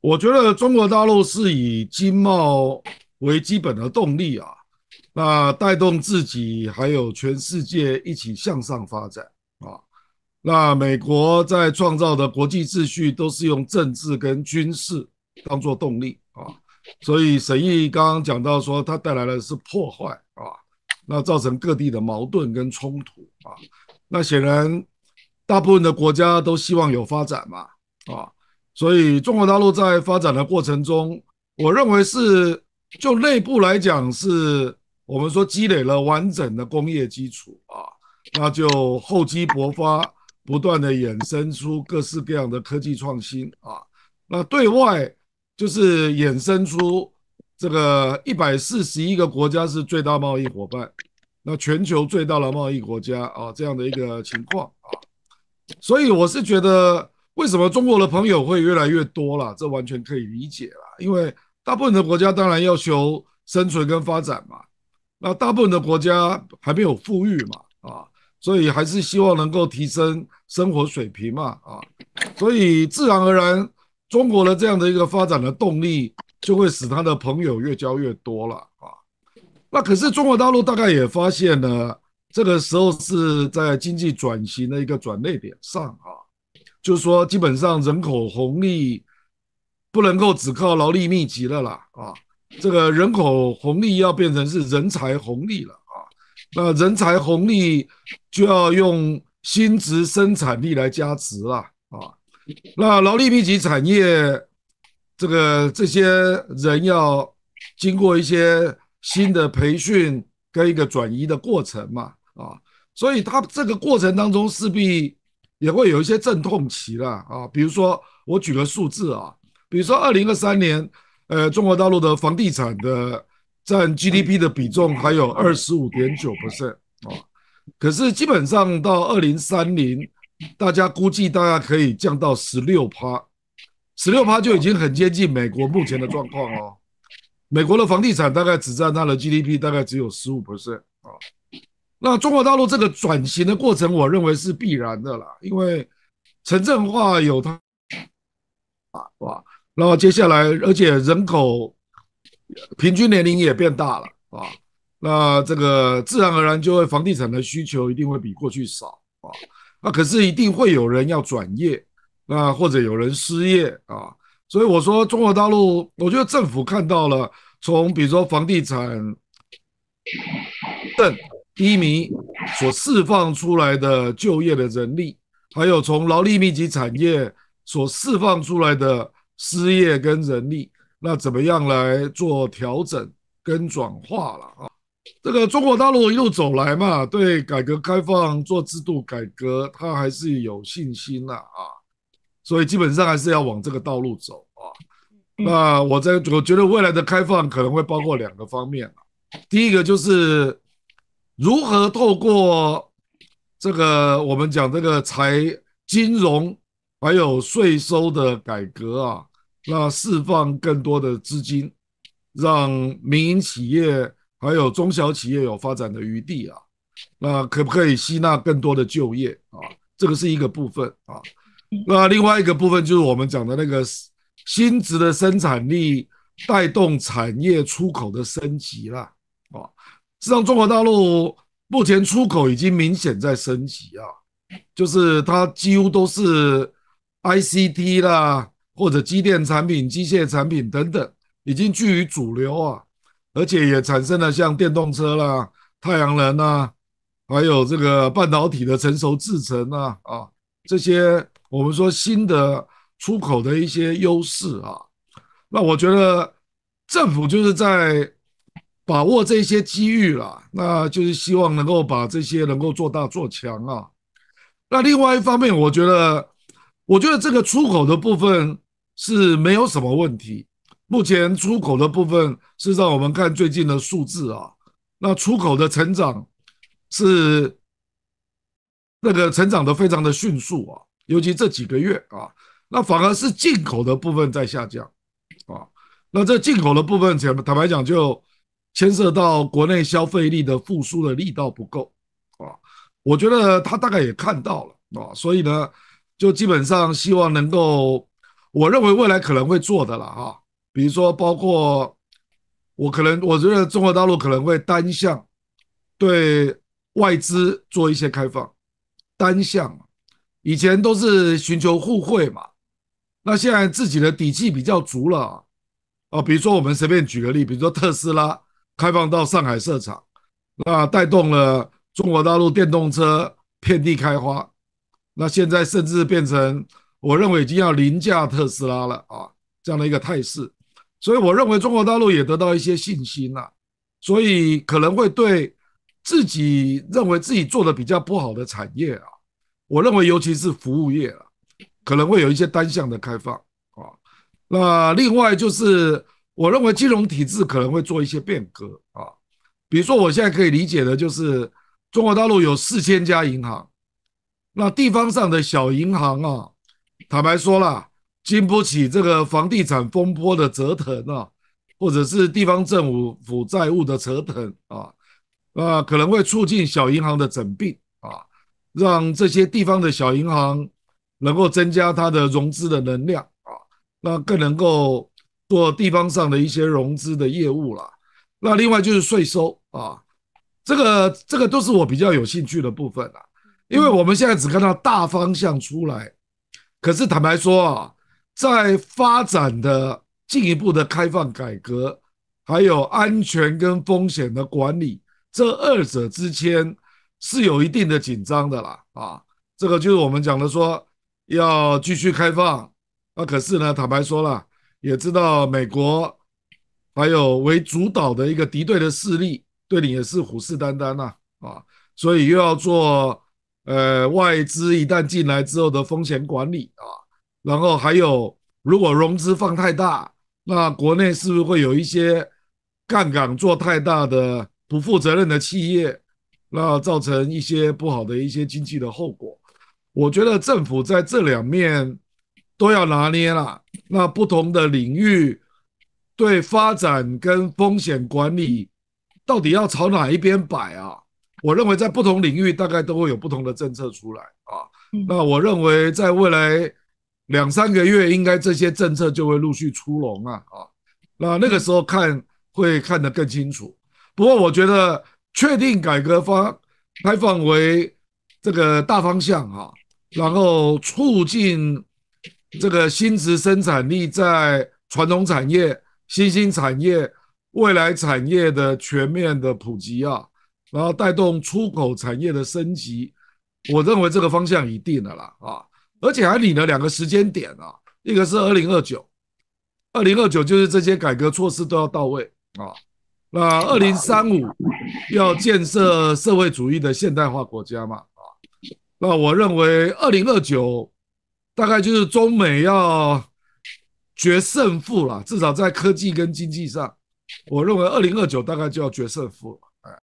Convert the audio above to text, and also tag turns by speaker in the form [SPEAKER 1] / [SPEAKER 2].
[SPEAKER 1] 我觉得中国大陆是以经贸为基本的动力啊，那带动自己还有全世界一起向上发展啊。那美国在创造的国际秩序都是用政治跟军事当做动力啊，所以沈毅刚刚讲到说，它带来的是破坏啊，那造成各地的矛盾跟冲突啊。那显然，大部分的国家都希望有发展嘛啊。所以，中国大陆在发展的过程中，我认为是就内部来讲，是我们说积累了完整的工业基础啊，那就厚积薄发，不断的衍生出各式各样的科技创新啊。那对外就是衍生出这个一百四十一个国家是最大贸易伙伴，那全球最大的贸易国家啊这样的一个情况啊。所以，我是觉得。为什么中国的朋友会越来越多了？这完全可以理解了，因为大部分的国家当然要求生存跟发展嘛，那大部分的国家还没有富裕嘛，啊，所以还是希望能够提升生活水平嘛，啊，所以自然而然，中国的这样的一个发展的动力就会使他的朋友越交越多了啊。那可是中国大陆大概也发现了，这个时候是在经济转型的一个转捩点上啊。就是说，基本上人口红利不能够只靠劳力密集了啦，啊，这个人口红利要变成是人才红利了啊，那人才红利就要用新值生产力来加持了啊，那劳力密集产业这个这些人要经过一些新的培训跟一个转移的过程嘛，啊，所以他这个过程当中势必。也会有一些阵痛期了啊，比如说我举个数字啊，比如说二零二三年，呃，中国大陆的房地产的占 GDP 的比重还有二十五点九不 t 啊，可是基本上到二零三零，大家估计大概可以降到十六趴，十六趴就已经很接近美国目前的状况哦，美国的房地产大概只占它的 GDP 大概只有十五不 t 啊。那中国大陆这个转型的过程，我认为是必然的啦，因为城镇化有它啊，然后接下来，而且人口平均年龄也变大了啊，那这个自然而然就会房地产的需求一定会比过去少啊，那可是一定会有人要转业，那或者有人失业啊，所以我说中国大陆，我觉得政府看到了，从比如说房地产等。低迷所释放出来的就业的人力，还有从劳力密集产业所释放出来的失业跟人力，那怎么样来做调整跟转化了啊？这个中国大陆一路走来嘛，对改革开放做制度改革，他还是有信心呐啊，所以基本上还是要往这个道路走啊。那我在我觉得未来的开放可能会包括两个方面啊，第一个就是。如何透过这个，我们讲这个财金融还有税收的改革啊，那释放更多的资金，让民营企业还有中小企业有发展的余地啊，那可不可以吸纳更多的就业啊？这个是一个部分啊，那另外一个部分就是我们讲的那个薪资的生产力带动产业出口的升级了。实际上，中国大陆目前出口已经明显在升级啊，就是它几乎都是 ICT 啦，或者机电产品、机械产品等等，已经居于主流啊，而且也产生了像电动车啦、太阳能啦，还有这个半导体的成熟制程啦，啊，这些我们说新的出口的一些优势啊。那我觉得政府就是在。把握这些机遇啦，那就是希望能够把这些能够做大做强啊。那另外一方面，我觉得，我觉得这个出口的部分是没有什么问题。目前出口的部分，是让我们看最近的数字啊，那出口的成长是那个成长的非常的迅速啊，尤其这几个月啊，那反而是进口的部分在下降啊。那这进口的部分，坦白讲就。牵涉到国内消费力的复苏的力道不够啊，我觉得他大概也看到了啊，所以呢，就基本上希望能够，我认为未来可能会做的了啊，比如说包括我可能我觉得中国大陆可能会单向对外资做一些开放，单向，以前都是寻求互惠嘛，那现在自己的底气比较足了，啊，比如说我们随便举个例，比如说特斯拉。开放到上海设厂，那带动了中国大陆电动车遍地开花，那现在甚至变成我认为已经要凌驾特斯拉了啊这样的一个态势，所以我认为中国大陆也得到一些信心了，所以可能会对自己认为自己做的比较不好的产业啊，我认为尤其是服务业啊，可能会有一些单向的开放啊，那另外就是。我认为金融体制可能会做一些变革啊，比如说我现在可以理解的就是中国大陆有四千家银行，那地方上的小银行啊，坦白说啦，经不起这个房地产风波的折腾啊，或者是地方政府负债务的折腾啊，啊，可能会促进小银行的整并啊，让这些地方的小银行能够增加它的融资的能量啊，那更能够。做地方上的一些融资的业务啦。那另外就是税收啊，这个这个都是我比较有兴趣的部分啊，因为我们现在只看到大方向出来，可是坦白说啊，在发展的进一步的开放改革，还有安全跟风险的管理这二者之间是有一定的紧张的啦啊，这个就是我们讲的说要继续开放，那可是呢坦白说了。也知道美国还有为主导的一个敌对的势力对你也是虎视眈眈呐啊，所以又要做呃外资一旦进来之后的风险管理啊，然后还有如果融资放太大，那国内是不是会有一些杠杆做太大的不负责任的企业，那造成一些不好的一些经济的后果？我觉得政府在这两面。都要拿捏了，那不同的领域对发展跟风险管理，到底要朝哪一边摆啊？我认为在不同领域大概都会有不同的政策出来啊。那我认为在未来两三个月，应该这些政策就会陆续出笼啊啊。那那个时候看会看得更清楚。不过我觉得确定改革方开放为这个大方向啊，然后促进。这个新质生产力在传统产业、新兴产业、未来产业的全面的普及啊，然后带动出口产业的升级，我认为这个方向一定的啦啊，而且还定了两个时间点啊，一个是二零二九，二零二九就是这些改革措施都要到位啊，那二零三五要建设社会主义的现代化国家嘛啊，那我认为二零二九。大概就是中美要决胜负了，至少在科技跟经济上，我认为二零二九大概就要决胜负了。